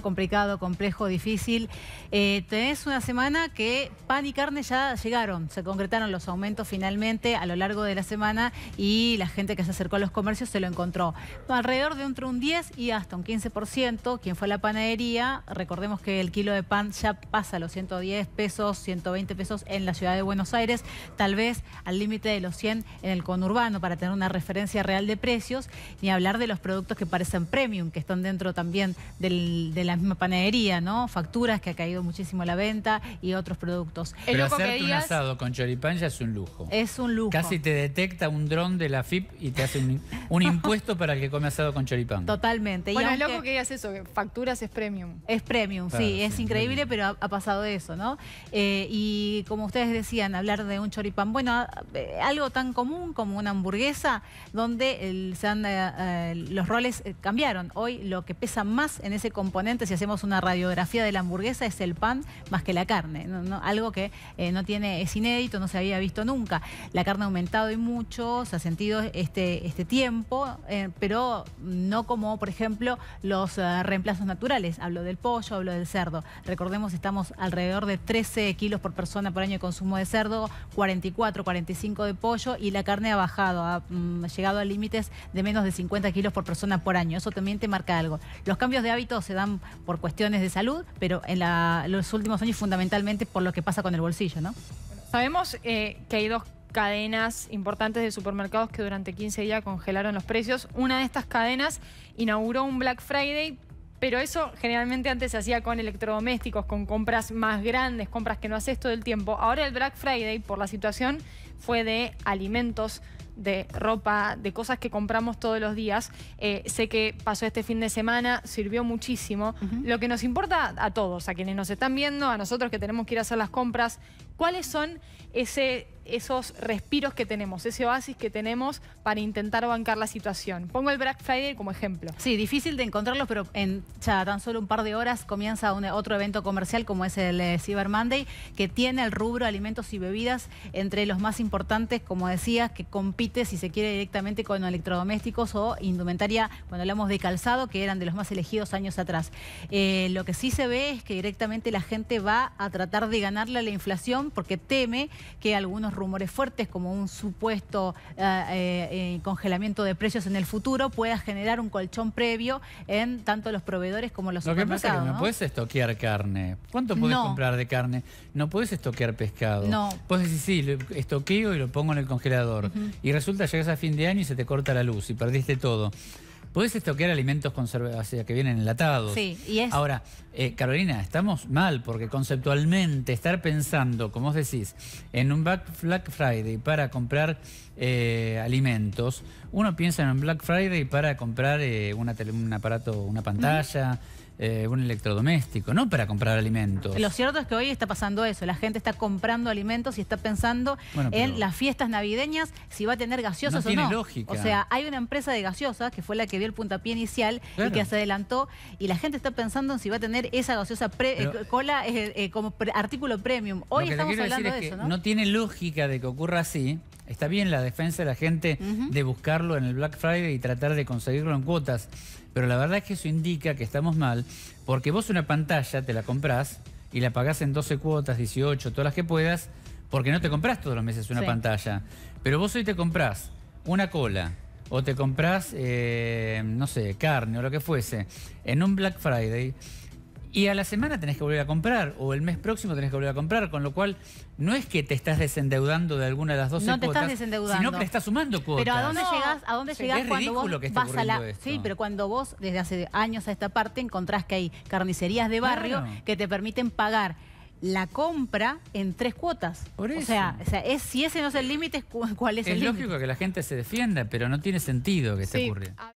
complicado, complejo, difícil. Eh, tenés una semana que pan y carne ya llegaron, se concretaron los aumentos finalmente a lo largo de la semana y la gente que se acercó a los comercios se lo encontró. Alrededor de entre un 10 y hasta un 15%, quien fue a la panadería, recordemos que el kilo de pan ya pasa los 110 pesos, 120 pesos en la ciudad de Buenos Aires, tal vez al límite de los 100 en el conurbano para tener una referencia real de precios, ni hablar de los productos que parecen premium, que están dentro también del la misma panadería, ¿no? Facturas que ha caído muchísimo la venta y otros productos. Pero hacerte un asado con choripán ya es un lujo. Es un lujo. Casi te detecta un dron de la FIP y te hace un, impuesto para el que come asado con choripán. Totalmente. Bueno, es loco que digas eso, facturas es premium. Es premium, sí, es increíble, pero ha, pasado eso, ¿no? Eh, y como ustedes decían, hablar de un choripán, bueno, eh, algo tan común como una hamburguesa, donde se eh, los roles cambiaron. Hoy lo que pesa más en ese componente si hacemos una radiografía de la hamburguesa es el pan más que la carne, algo que eh, no tiene, es inédito, no se había visto nunca. La carne ha aumentado y mucho, se ha sentido este, este tiempo, eh, pero no como, por ejemplo, los eh, reemplazos naturales. Hablo del pollo, hablo del cerdo. Recordemos, estamos alrededor de 13 kilos por persona por año de consumo de cerdo, 44, 45 de pollo y la carne ha bajado, ha mm, llegado a límites de menos de 50 kilos por persona por año. Eso también te marca algo. Los cambios de hábitos se dan por cuestiones de salud, pero en los últimos años fundamentalmente por lo que pasa con el bolsillo, ¿no? Sabemos eh, que hay dos cadenas importantes de supermercados que durante 15 días congelaron los precios. Una de estas cadenas inauguró un Black Friday pero eso generalmente antes se hacía con electrodomésticos, con compras más grandes, compras que no haces todo el tiempo. Ahora el Black Friday, por la situación, fue de alimentos, de ropa, de cosas que compramos todos los días. Eh, sé que pasó este fin de semana, sirvió muchísimo. Lo que nos importa a todos, a quienes nos están viendo, a nosotros que tenemos que ir a hacer las compras, ¿cuáles son ese esos respiros que tenemos, ese oasis que tenemos para intentar bancar la situación. Pongo el Black Friday como ejemplo. Sí, difícil de encontrarlos, pero en tan solo un par de horas comienza otro evento comercial como es el eh, Cyber Monday, que tiene el rubro alimentos y bebidas entre los más importantes, como decías, que compite, si se quiere, directamente con electrodomésticos o indumentaria, cuando hablamos de calzado, que eran de los más elegidos años atrás. Eh, lo que sí se ve es que directamente la gente va a tratar de ganarle a la inflación porque teme que algunos rumores fuertes como un supuesto eh, eh, eh, congelamiento de precios en el futuro pueda generar un colchón previo en tanto los proveedores como los supermercados. Lo que pasa es que no, puedes estoquear carne. ¿Cuánto podés comprar de carne? No puedes estoquear pescado. No. puedes decir sí, lo estoqueo y lo pongo en el congelador. Y resulta llegas a fin de año y se te corta la luz y perdiste todo. Podés estoquear alimentos conservados, o que vienen enlatados. Sí, y es... Ahora, eh, Carolina, estamos mal porque conceptualmente estar pensando, como os decís, en un Black Friday para comprar eh, alimentos, uno piensa en un Black Friday para comprar eh, una un aparato, una pantalla. Eh, un electrodoméstico, no para comprar alimentos. Lo cierto es que hoy está pasando eso, la gente está comprando alimentos y está pensando en las fiestas navideñas, si va a tener gaseosas no tiene o no. Lógica. O sea, hay una empresa de gaseosas que fue la que dio el puntapié inicial y que se adelantó y la gente está pensando en si va a tener esa gaseosa eh, cola eh, como artículo premium. Hoy estamos hablando de eso, ¿no? No tiene lógica de que ocurra así Está bien la defensa de la gente de buscarlo en el Black Friday y tratar de conseguirlo en cuotas, pero la verdad es que eso indica que estamos mal, porque vos una pantalla te la comprás y la pagás en 12 cuotas, 18, todas las que puedas, porque no te compras todos los meses una pantalla. Pero vos hoy te comprás una cola, o te compras, eh, no sé, carne o lo que fuese, en un Black Friday, y a la semana tenés que volver a comprar, o el mes próximo tenés que volver a comprar, con lo cual no es que te estás desendeudando de alguna de las dos no te estás desendeudando. sino que le estás sumando cuotas. Pero ¿a dónde llegas? llegás, a dónde llegás cuando vos vas a Sí, pero cuando vos, desde hace años a esta parte, encontrás que hay carnicerías de barrio que te permiten pagar la compra en tres cuotas. Por eso. O sea, si ese no es el límite, ¿cuál es, el límite? Es lógico que la gente se defienda, pero no tiene sentido que se esté ocurriendo.